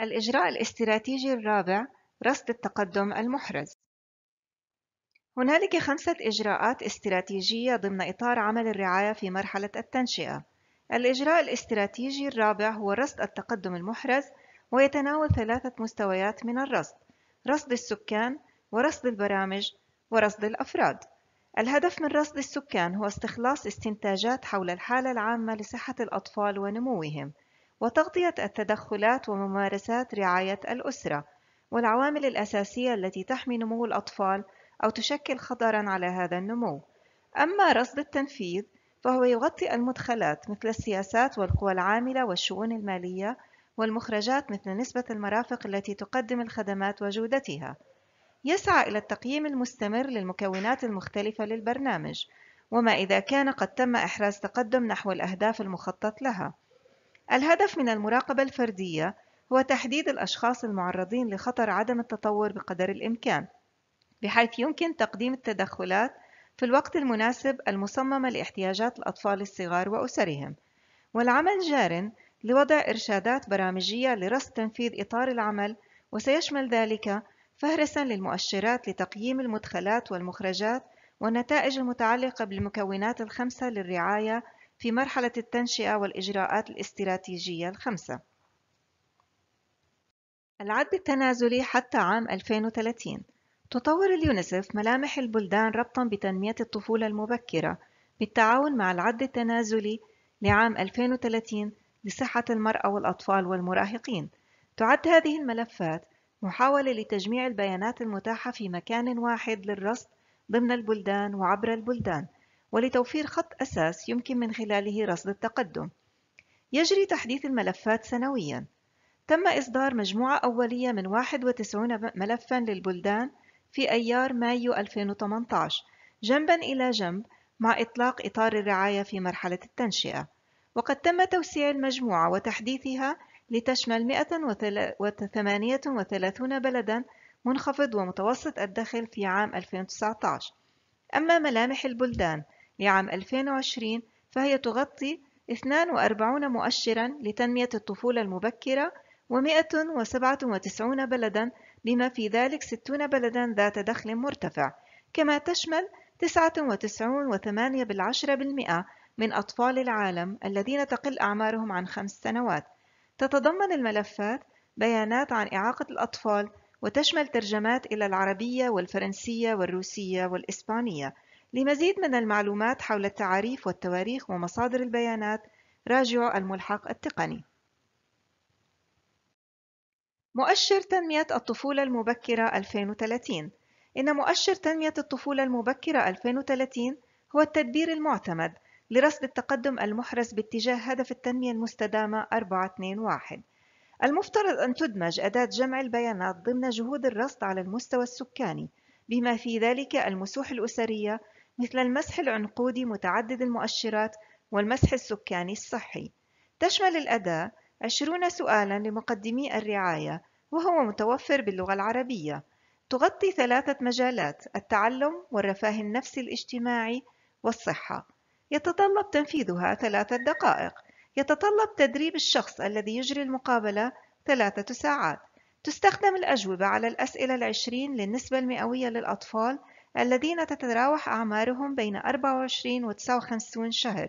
الإجراء الاستراتيجي الرابع رصد التقدم المحرز هنالك خمسة إجراءات استراتيجية ضمن إطار عمل الرعاية في مرحلة التنشئة. الإجراء الاستراتيجي الرابع هو رصد التقدم المحرز ويتناول ثلاثة مستويات من الرصد: رصد السكان، ورصد البرامج، ورصد الأفراد. الهدف من رصد السكان هو استخلاص استنتاجات حول الحالة العامة لصحة الأطفال ونموهم، وتغطية التدخلات وممارسات رعاية الأسرة والعوامل الأساسية التي تحمي نمو الأطفال أو تشكل خطرًا على هذا النمو. أما رصد التنفيذ فهو يغطي المدخلات مثل السياسات والقوى العاملة والشؤون المالية والمخرجات مثل نسبة المرافق التي تقدم الخدمات وجودتها. يسعى إلى التقييم المستمر للمكونات المختلفة للبرنامج، وما إذا كان قد تم إحراز تقدم نحو الأهداف المخطط لها. الهدف من المراقبة الفردية هو تحديد الأشخاص المعرضين لخطر عدم التطور بقدر الإمكان، بحيث يمكن تقديم التدخلات في الوقت المناسب المصممة لاحتياجات الأطفال الصغار وأسرهم، والعمل جار لوضع إرشادات برامجية لرصد تنفيذ إطار العمل، وسيشمل ذلك فهرسًا للمؤشرات لتقييم المدخلات والمخرجات والنتائج المتعلقة بالمكونات الخمسة للرعاية في مرحلة التنشئة والإجراءات الاستراتيجية الخمسة العد التنازلي حتى عام 2030 تطور اليونيسف ملامح البلدان ربطا بتنمية الطفولة المبكرة بالتعاون مع العد التنازلي لعام 2030 لصحة المرأة والأطفال والمراهقين تعد هذه الملفات محاولة لتجميع البيانات المتاحة في مكان واحد للرصد ضمن البلدان وعبر البلدان ولتوفير خط أساس يمكن من خلاله رصد التقدم. يجري تحديث الملفات سنوياً. تم إصدار مجموعة أولية من 91 ملفاً للبلدان في أيار مايو 2018 جنباً إلى جنب مع إطلاق إطار الرعاية في مرحلة التنشئة. وقد تم توسيع المجموعة وتحديثها لتشمل 138 بلداً منخفض ومتوسط الدخل في عام 2019. أما ملامح البلدان لعام 2020 فهي تغطي 42 مؤشرا لتنمية الطفولة المبكرة و197 بلدا بما في ذلك 60 بلدا ذات دخل مرتفع كما تشمل 99.8% من أطفال العالم الذين تقل أعمارهم عن خمس سنوات تتضمن الملفات بيانات عن إعاقة الأطفال وتشمل ترجمات إلى العربية والفرنسية والروسية والإسبانية لمزيد من المعلومات حول التعاريف والتواريخ ومصادر البيانات راجعوا الملحق التقني مؤشر تنمية الطفولة المبكرة 2030 إن مؤشر تنمية الطفولة المبكرة 2030 هو التدبير المعتمد لرصد التقدم المحرز باتجاه هدف التنمية المستدامة 421 المفترض أن تدمج أداة جمع البيانات ضمن جهود الرصد على المستوى السكاني بما في ذلك المسوح الأسرية مثل المسح العنقودي متعدد المؤشرات والمسح السكاني الصحي تشمل الأداة 20 سؤالا لمقدمي الرعاية وهو متوفر باللغة العربية تغطي ثلاثة مجالات التعلم والرفاه النفسي الاجتماعي والصحة يتطلب تنفيذها ثلاثة دقائق يتطلب تدريب الشخص الذي يجري المقابلة ثلاثة ساعات تستخدم الأجوبة على الأسئلة العشرين للنسبة المئوية للأطفال الذين تتراوح أعمارهم بين 24 و 59 شهر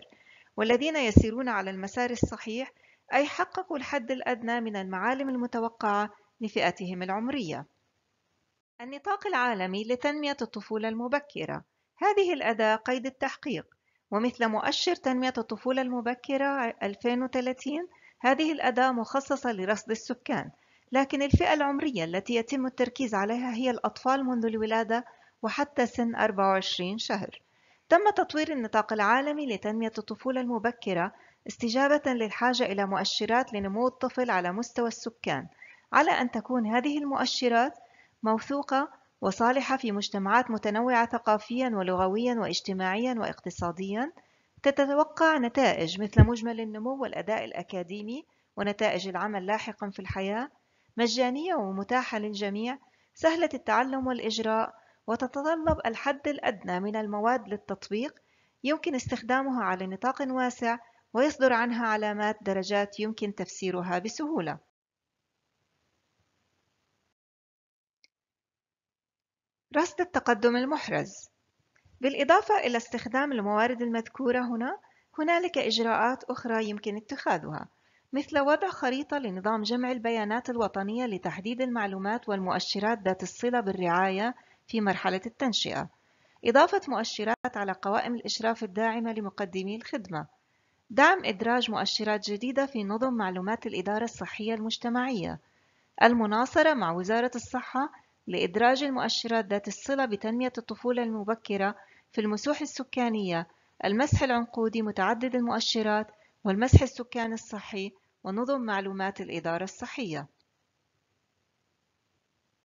والذين يسيرون على المسار الصحيح أي حققوا الحد الأدنى من المعالم المتوقعة لفئتهم العمرية النطاق العالمي لتنمية الطفولة المبكرة هذه الأداة قيد التحقيق ومثل مؤشر تنمية الطفولة المبكرة 2030 هذه الأداة مخصصة لرصد السكان لكن الفئة العمرية التي يتم التركيز عليها هي الأطفال منذ الولادة وحتى سن 24 شهر تم تطوير النطاق العالمي لتنمية الطفولة المبكرة استجابة للحاجة إلى مؤشرات لنمو الطفل على مستوى السكان على أن تكون هذه المؤشرات موثوقة وصالحة في مجتمعات متنوعة ثقافيا ولغويا واجتماعيا واقتصاديا تتوقع نتائج مثل مجمل النمو والأداء الأكاديمي ونتائج العمل لاحقا في الحياة مجانية ومتاحة للجميع سهلة التعلم والإجراء وتتطلب الحد الأدنى من المواد للتطبيق يمكن استخدامها على نطاق واسع ويصدر عنها علامات درجات يمكن تفسيرها بسهولة رصد التقدم المحرز بالإضافة إلى استخدام الموارد المذكورة هنا هنالك إجراءات أخرى يمكن اتخاذها مثل وضع خريطة لنظام جمع البيانات الوطنية لتحديد المعلومات والمؤشرات ذات الصلة بالرعاية في مرحلة التنشئة إضافة مؤشرات على قوائم الإشراف الداعمة لمقدمي الخدمة دعم إدراج مؤشرات جديدة في نظم معلومات الإدارة الصحية المجتمعية المناصرة مع وزارة الصحة لإدراج المؤشرات ذات الصلة بتنمية الطفولة المبكرة في المسوح السكانية المسح العنقودي متعدد المؤشرات والمسح السكاني الصحي ونظم معلومات الإدارة الصحية